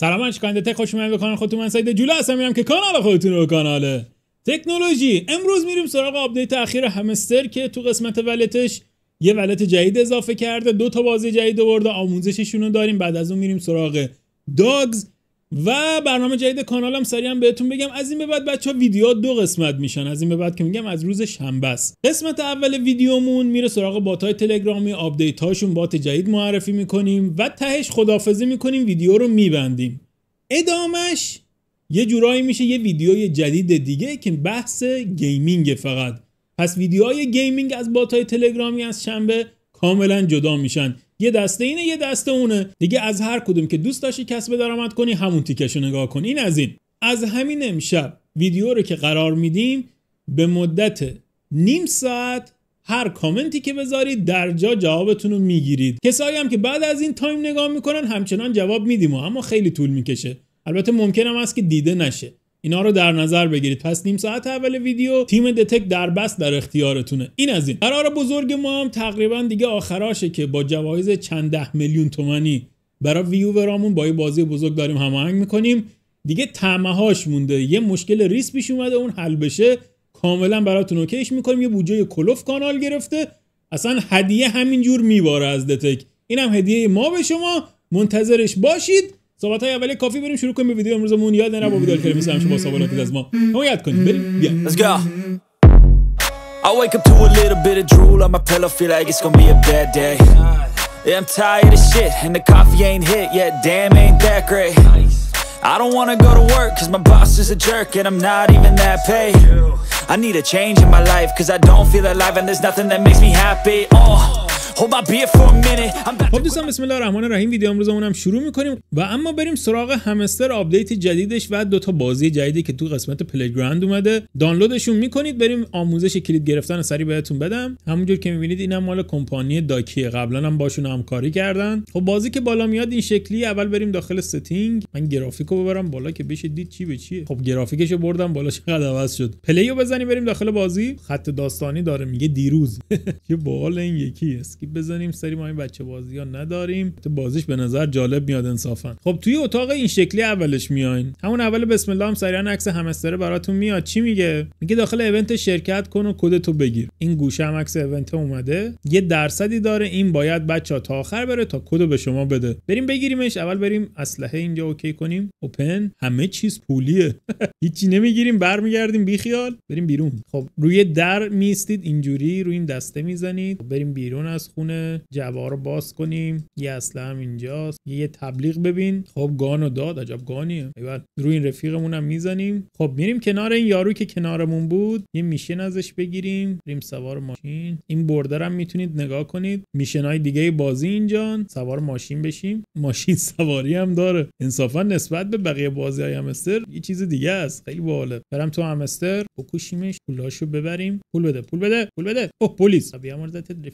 سلام من شکانده تک خوش به کانال خودتون من سعید جوله هستم میرم که کانال خودتون رو کاناله تکنولوژی امروز میریم سراغ آپدیت اخیر همستر که تو قسمت ولتش یه ولت جدید اضافه کرده دو تا بازی جدید آورده آموزششون رو داریم بعد از اون میریم سراغ داگز و برنامه جدید کانالم سریعا بهتون بگم از این به بعد بچه ها ویدیو دو قسمت میشن از این به بعد که میگم از روز شنبه است قسمت اول ویدیومون میره سراغ بات های تلگرامی آپدیت هاشون بات جدید معرفی میکنیم و تهش خدافزی میکنیم ویدیو رو میبندیم ادامش یه جورایی میشه یه ویدیوی جدید دیگه که بحث گیمینگ فقط پس ویدیوهای گیمینگ از بات های تلگرامی از شنبه کاملا جدا میشن یه دسته اینه یه دسته اونه دیگه از هر کدوم که دوست داشتی کسب درآمد کنی همون تیکش رو نگاه کن این از این از همین امشب ویدیو رو که قرار میدیم به مدت نیم ساعت هر کامنتی که بذارید در جا جوابتون رو میگیرید کسایی هم که بعد از این تایم نگاه میکنن همچنان جواب میدیم و اما خیلی طول میکشه البته ممکنم است که دیده نشه اینا رو در نظر بگیرید پس نیم ساعت اول ویدیو تیم دتک در بس در اختیارتونه این از این قرار بزرگ ما هم تقریبا دیگه آخراشه که با جوایز چند ده میلیون تومانی برای ویوورامون با یه بازی بزرگ داریم هماهنگ میکنیم دیگه تمهاش مونده یه مشکل ریس پیش اومده اون حل بشه کاملا براتون اوکیش میکنیم یه بودجه کلوف کانال گرفته اصلا هدیه همینجور میباره از دتک اینم هم هدیه ما به شما منتظرش باشید صحبت های اول کافی بریم شروع کنیم به ویدیو امروزمون یاد نره با ویدیو کلمه سرمش با سوالات از ما حمایت کنیم بریم بیا Let's go. I wake up to a little bit of drool on my pillow, feel like it's gonna be a bad day. Yeah, I'm tired of shit, and the coffee ain't hit yet, damn, ain't that great. I don't wanna go to work, cause my boss is a jerk, and I'm not even that paid. I need a change in my life, cause I don't feel alive, and there's nothing that makes me happy. Oh. خب دوستان بسم الله الرحمن الرحیم ویدیو امروزمون هم شروع میکنیم و اما بریم سراغ همستر آپدیت جدیدش و دو تا بازی جدیدی که تو قسمت پلیگراند اومده دانلودشون میکنید بریم آموزش کلید گرفتن سری بهتون بدم همونجور که میبینید اینم مال کمپانی داکی قبلا هم باشون همکاری کردن خب بازی که بالا میاد این شکلی اول بریم داخل ستینگ من گرافیکو ببرم بالا که بشه دید چی به چیه خب گرافیکشو بردم بالا چقدر عوض شد پلیو بزنیم بریم داخل بازی خط داستانی داره میگه دیروز این یکی است اسکیپ بزنیم سری ما این بچه بازی ها نداریم بازیش به نظر جالب میاد انصافا خب توی اتاق این شکلی اولش میاین همون اول بسم الله هم سریعا عکس همستره براتون میاد چی میگه میگه داخل ایونت شرکت کن و تو بگیر این گوشه هم عکس ایونت اومده یه درصدی داره این باید بچه ها تا آخر بره تا کد به شما بده بریم بگیریمش اول بریم اسلحه اینجا اوکی کنیم اوپن همه چیز پولیه هیچی نمیگیریم برمیگردیم بیخیال بریم بیرون خب روی در میستید اینجوری روی این دسته میزنید خب، بریم بیرون از خونه جوار رو باز کنیم یه اصلا اینجاست یه تبلیغ ببین خب گانو داد عجب گانیه بعد روی این رفیقمون هم میزنیم خب میریم کنار این یارو که کنارمون بود یه میشن ازش بگیریم ریم سوار ماشین این بردر هم میتونید نگاه کنید میشنای دیگه بازی اینجان سوار ماشین بشیم ماشین سواری هم داره انصافا نسبت به بقیه بازی های همستر یه چیز دیگه است خیلی باحال برم تو همستر بکوشیمش پولاشو ببریم پول بده پول بده پول بده اوه پلیس بیا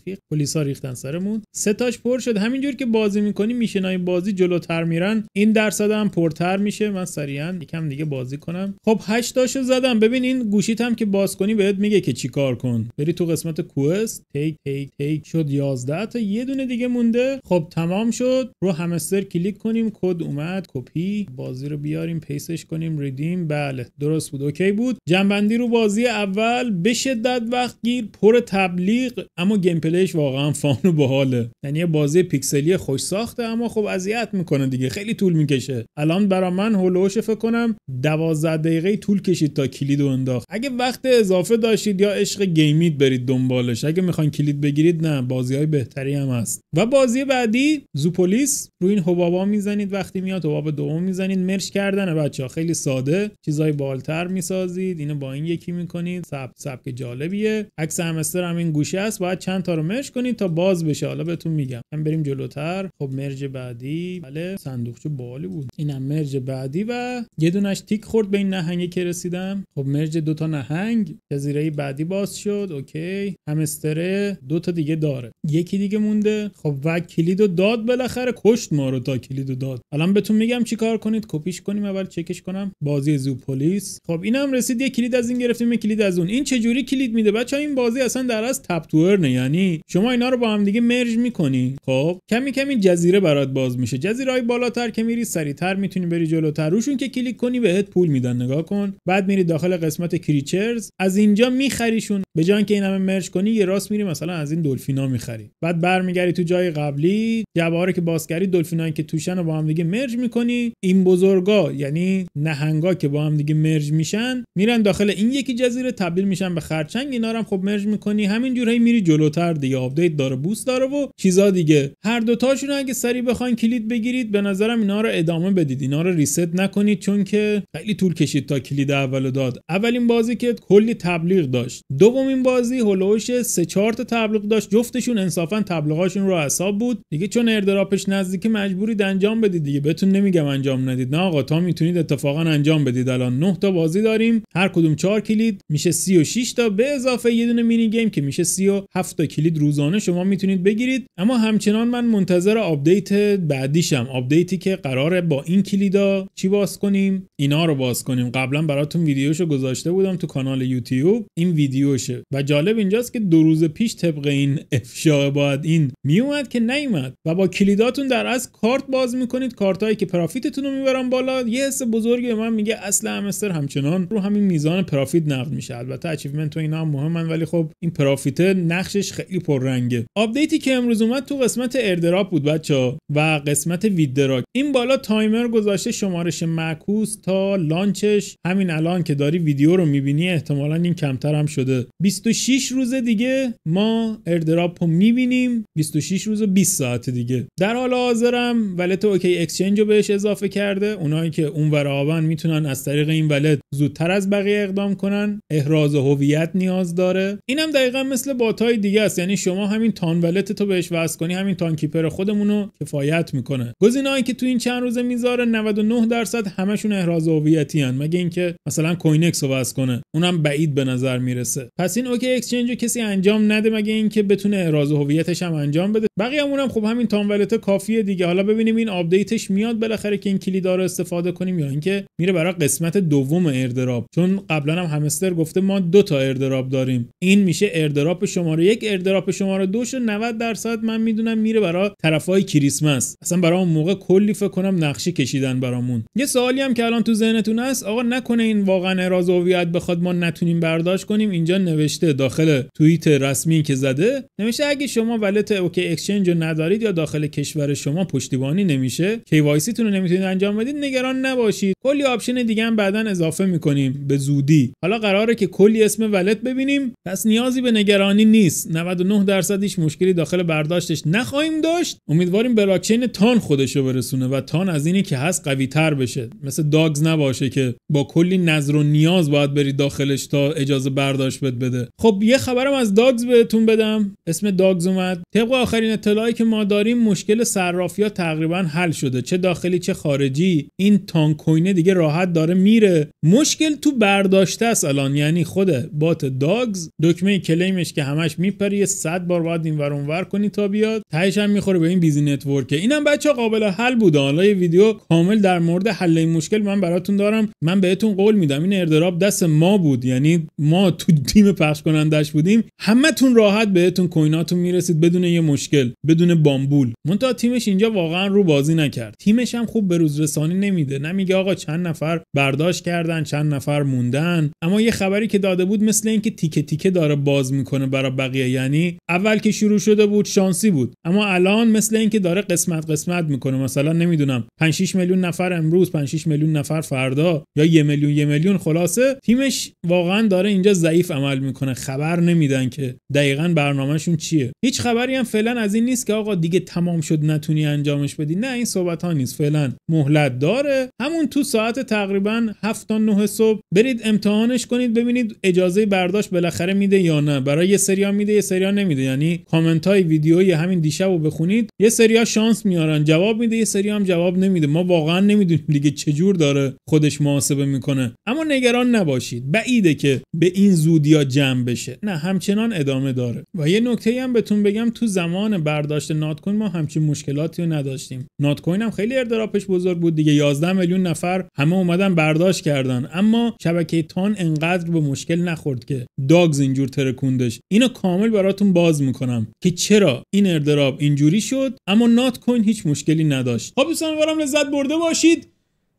رفیق پلیس ریختن سرمون سه تاش پر شد همینجور که بازی میکنی میشنای بازی جلوتر میرن این درصد هم پرتر میشه من سریعا یکم دیگه بازی کنم خب هشت تاشو زدم ببین این گوشیت هم که باز کنی بهت میگه که چیکار کن بری تو قسمت کوست تیک تیک تیک شد یازده تا یه دونه دیگه مونده خب تمام شد رو همستر کلیک کنیم کد اومد کپی بازی رو بیاریم پیسش کنیم ریدیم بله درست بود اوکی بود جنبندی رو بازی اول به شدت وقت گیر پر تبلیغ اما گیم پلیش واقعا فان و باحاله یعنی یه بازی پیکسلی خوش ساخته اما خب اذیت میکنه دیگه خیلی طول میکشه الان برا من هولوش فکر کنم 12 دقیقه طول کشید تا کلید و انداخت اگه وقت اضافه داشتید یا عشق گیمید برید دنبالش اگه میخواین کلید بگیرید نه بازی های بهتری هم هست و بازی بعدی زوپولیس رو این حبابا میزنید وقتی میاد حباب دوم میزنید مرچ کردنه بچه ها خیلی ساده چیزای بالتر میسازید اینو با این یکی میکنید سب سبک جالبیه عکس همستر هم این گوشه است باید چند تا رو مرش کنید تا باز بشه حالا بهتون میگم هم بریم جلوتر خب مرج بعدی بله صندوقچه بالی بود اینم مرج بعدی و یه دونش تیک خورد به این نهنگ که رسیدم خب مرج دو تا نهنگ جزیره بعدی باز شد اوکی همستره دو تا دیگه داره یکی دیگه مونده خب و کلیدو داد بالاخره کشت ما رو تا کلیدو داد الان بهتون میگم چیکار کنید کپیش کنیم اول چکش کنم بازی زو پلیس خب اینم رسید یه کلید از این گرفتیم یه کلید از اون این چه جوری کلید میده بچه این بازی اصلا در از تپ یعنی شما اینا رو با هم دیگه مرج میکنی خب کمی کمی جزیره برات باز میشه جزیره های بالاتر که میری سریعتر میتونی بری جلوتر روشون که کلیک کنی بهت پول میدن نگاه کن بعد میری داخل قسمت کریچرز از اینجا میخریشون به جای اینکه این همه مرج کنی یه راست میری مثلا از این دلفینا میخری بعد برمیگردی تو جای قبلی جبه رو که بازگری دلفینایی که توشن رو با هم دیگه مرج میکنی این بزرگا یعنی نهنگا که با هم دیگه مرج میشن میرن داخل این یکی جزیره تبدیل میشن به خرچنگ اینا هم خب مرج میکنی همینجوری میری جلوتر دیگه آپدیت داره بوست داره و چیزا دیگه هر دو تاشون اگه سری بخواین کلید بگیرید به نظرم اینا رو ادامه بدید اینا رو ریست نکنید چون که خیلی طول کشید تا کلید اولو داد اولین بازی که کلی تبلیغ داشت دومین بازی هولوش سه چهار تا تبلیغ داشت جفتشون انصافا تبلیغاشون رو حساب بود دیگه چون اردراپش نزدیکی مجبورید انجام بدید دیگه بتون نمیگم انجام ندید نه آقا تا میتونید اتفاقا انجام بدید الان 9 تا بازی داریم هر کدوم 4 کلید میشه 36 تا به اضافه یه دونه مینی گیم که میشه 37 تا کلید روزانه شما شما میتونید بگیرید اما همچنان من منتظر آپدیت بعدیشم آپدیتی که قراره با این کلیدا چی باز کنیم اینا رو باز کنیم قبلا براتون ویدیوشو گذاشته بودم تو کانال یوتیوب این ویدیوشه و جالب اینجاست که دو روز پیش طبق این افشا باید این میومد که نیومد و با کلیداتون در از کارت باز میکنید کارتایی که پرافیتتون رو میبرن بالا یه حس بزرگی به من میگه اصل همستر همچنان رو همین میزان پرافیت نقد میشه البته اچیومنت و اینا هم مهمن ولی خب این پرافیت نقشش خیلی پررنگه دیگه آپدیتی که امروز اومد تو قسمت اردراپ بود بچه و قسمت ویدراک این بالا تایمر گذاشته شمارش معکوس تا لانچش همین الان که داری ویدیو رو میبینی احتمالا این کمتر هم شده 26 روز دیگه ما اردراپ رو میبینیم 26 روز و 20 ساعت دیگه در حال حاضرم ولت اوکی اکسچنج رو بهش اضافه کرده اونایی که اون ورابن میتونن از طریق این ولت زودتر از بقیه اقدام کنن احراز هویت نیاز داره اینم دقیقا مثل باتای دیگه است یعنی شما همین تان ولت تو بهش وصل کنی همین تان کیپر خودمون کفایت میکنه گزینه‌ای که تو این چند روزه میذاره 99 درصد همشون احراز هویتی ان مگه اینکه مثلا کوینکس رو وصل کنه اونم بعید به نظر میرسه پس این اوکی اکسچنج رو کسی انجام نده مگه اینکه بتونه احراز هویتش هم انجام بده بقیه هم خب همین تان ولت کافیه دیگه حالا ببینیم این آپدیتش میاد بالاخره که این کلیدا رو استفاده کنیم یا اینکه میره برای قسمت دوم اردراب چون قبلا هم همستر گفته ما دو تا اردراب داریم این میشه اردراب شماره یک اردراب شماره 92 90 درصد من میدونم میره برای طرفای کریسمس اصلا برای اون موقع کلی فکر کنم نقشه کشیدن برامون یه سوالی هم که الان تو ذهنتون هست آقا نکنه این واقعا اراز هویت بخواد ما نتونیم برداشت کنیم اینجا نوشته داخل توییت رسمی که زده نوشته اگه شما ولت اوکی اکسچنج رو ندارید یا داخل کشور شما پشتیبانی نمیشه کی تون رو نمیتونید انجام بدید نگران نباشید کلی آپشن دیگه هم بعدا اضافه میکنیم به زودی حالا قراره که کلی اسم ولت ببینیم پس نیازی به نگرانی نیست 99 درصد مشکلی داخل برداشتش نخواهیم داشت امیدواریم بلاکچین تان خودش رو برسونه و تان از اینی که هست قوی تر بشه مثل داگز نباشه که با کلی نظر و نیاز باید بری داخلش تا اجازه برداشت بد بده خب یه خبرم از داگز بهتون بدم اسم داگز اومد طبق آخرین اطلاعی که ما داریم مشکل صرافی ها تقریبا حل شده چه داخلی چه خارجی این تان کوینه دیگه راحت داره میره مشکل تو برداشته است الان یعنی خود بات داگز دکمه کلیمش که همش میپره 100 بار باید اینور اونور کنی تا بیاد تهش میخوره به این بیزی نتورکه اینم بچه قابل حل بوده حالا یه ویدیو کامل در مورد حل این مشکل من براتون دارم من بهتون قول میدم این اردراب دست ما بود یعنی ما تو تیم پخش کنندش بودیم همتون راحت بهتون کویناتون میرسید بدون یه مشکل بدون بامبول منتها تیمش اینجا واقعا رو بازی نکرد تیمش هم خوب به روز رسانی نمیده نمیگه آقا چند نفر برداشت کردن چند نفر موندن اما یه خبری که داده بود مثل اینکه تیکه تیکه داره باز میکنه برای بقیه یعنی اول که شروع شده بود شانسی بود اما الان مثل اینکه داره قسمت قسمت میکنه مثلا نمیدونم 5 میلیون نفر امروز 5 میلیون نفر فردا یا یه میلیون یه میلیون خلاصه تیمش واقعا داره اینجا ضعیف عمل میکنه خبر نمیدن که دقیقا برنامهشون چیه هیچ خبری هم فعلا از این نیست که آقا دیگه تمام شد نتونی انجامش بدی نه این صحبت ها نیست فعلا مهلت داره همون تو ساعت تقریبا 7 تا 9 صبح برید امتحانش کنید ببینید اجازه برداشت بالاخره میده یا نه برای یه سریا میده یه سریا نمیده یعنی کامنت های ویدیوی همین دیشب رو بخونید یه سریا شانس میارن جواب میده یه سری هم جواب نمیده ما واقعا نمیدونیم دیگه چجور داره خودش محاسبه میکنه اما نگران نباشید بعیده که به این زودیا جمع بشه نه همچنان ادامه داره و یه نکته هم بهتون بگم تو زمان برداشت کوین ما همچین مشکلاتی رو نداشتیم نات کوین هم خیلی اردراپش بزرگ بود دیگه 11 میلیون نفر همه اومدن برداشت کردن اما شبکه تان انقدر به مشکل نخورد که داگز اینجور ترکوندش اینو کامل براتون باز میکنه که چرا این اردراب اینجوری شد اما نات کوین هیچ مشکلی نداشت خب دوستان امیدوارم لذت برده باشید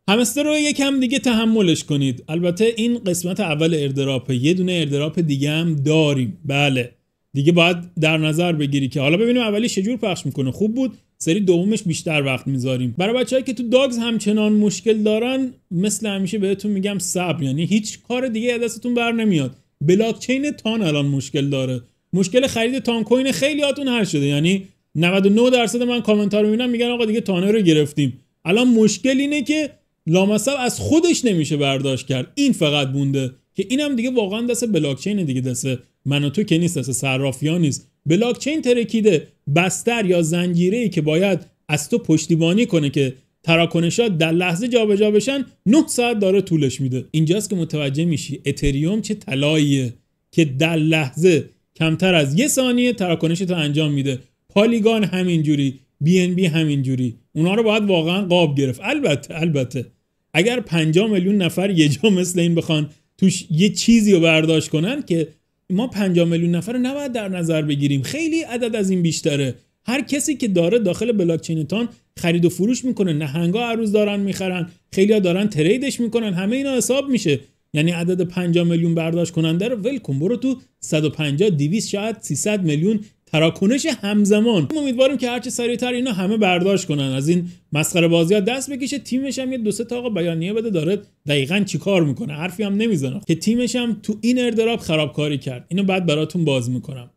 همستر رو یکم دیگه تحملش کنید البته این قسمت اول اردراپه یه دونه اردراپ دیگه هم داریم بله دیگه باید در نظر بگیری که حالا ببینیم اولی چجور پخش میکنه خوب بود سری دومش بیشتر وقت میذاریم برای بچههایی که تو داگز همچنان مشکل دارن مثل همیشه بهتون میگم صبر یعنی هیچ کار دیگه از دستتون بر نمیاد بلاک تان الان مشکل داره مشکل خرید تانکوین خیلی هاتون حل شده یعنی 99 درصد من کامنت ها رو میبینم میگن آقا دیگه تانه رو گرفتیم الان مشکل اینه که لامصب از خودش نمیشه برداشت کرد این فقط بونده که اینم دیگه واقعا دست بلاک چین دیگه دست من و تو که نیست دست صرافیا نیست بلاک چین ترکیده بستر یا زنجیره ای که باید از تو پشتیبانی کنه که تراکنشات در لحظه جابجا جا بشن 9 ساعت داره طولش میده اینجاست که متوجه میشی اتریوم چه طلاییه که در لحظه کمتر از یه ثانیه تراکنش تو انجام میده پالیگان همینجوری بی ان بی همینجوری اونا رو باید واقعا قاب گرفت البته البته اگر 5 میلیون نفر یه جا مثل این بخوان توش یه چیزی رو برداشت کنن که ما 5 میلیون نفر رو نباید در نظر بگیریم خیلی عدد از این بیشتره هر کسی که داره داخل بلاکچینتان خرید و فروش میکنه نهنگا هر روز دارن میخرن خیلیا دارن تریدش میکنن همه اینا حساب میشه یعنی عدد 5 میلیون برداشت کننده رو ول کن برو تو 150 200 شاید 300 میلیون تراکنش همزمان امیدواریم که هرچه سریعتر اینا همه برداشت کنن از این مسخره بازی ها دست بکشه تیمش هم یه دو سه تا آقا بیانیه بده داره دقیقا چی کار میکنه حرفی هم نمیزنه که تیمش هم تو این اردراب خرابکاری کرد اینو بعد براتون باز میکنم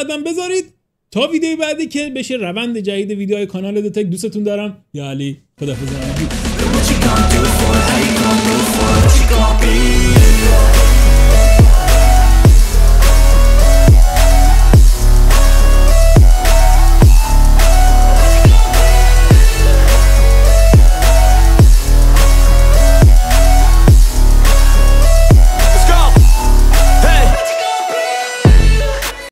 آدم بذارید تا ویدیو بعدی که بشه روند جدید ویدیوهای کانال دتک دوستتون دارم یا علی خدافظ